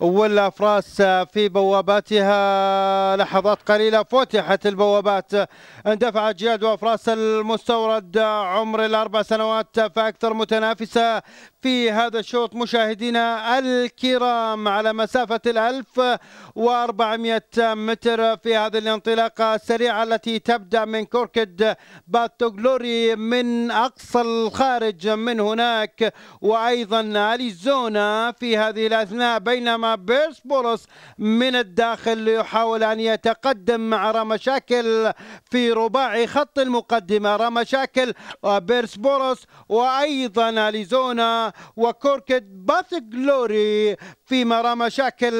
ولا فراس في بواباتها لحظات قليلة فتحت البوابات اندفعت جياد وفراس المستورد عمر الأربع سنوات فأكثر متنافسة في هذا الشوط مشاهدينا الكرام على مسافة الألف وأربعمائة متر في هذه الانطلاقة السريعة التي تبدأ من كوركد باتوغلوري من أقصى الخارج من هناك وأيضا أليزونا في هذه الأثناء بينما بيرس بولس من الداخل يحاول أن يتقدم مع رمشاكل في رباعي خط المقدمة رمشاكل بولس وأيضا أليزونا وكوركت باث جلوري فيما راه مشاكل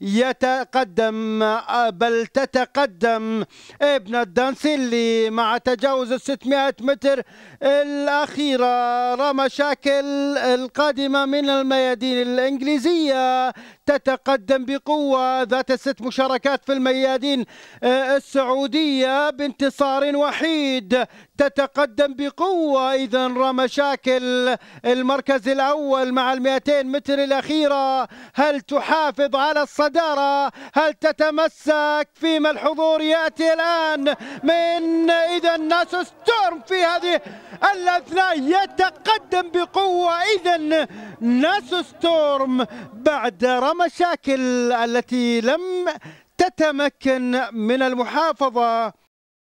يتقدم آه، بل تتقدم ابن الدانسيلي مع تجاوز ال 600 متر الأخيرة راه مشاكل القادمة من الميادين الإنجليزية تتقدم بقوة ذات ست مشاركات في الميادين آه، السعودية بانتصار وحيد تتقدم بقوة إذا رمى شاكل المركز الأول مع ال 200 متر الأخيرة هل تحافظ على الصدارة هل تتمسك فيما الحضور يأتي الآن من إذا الناس ستورم في هذه الأثناء يتقدم بقوة إذا ناس ستورم بعد رمشاكل التي لم تتمكن من المحافظة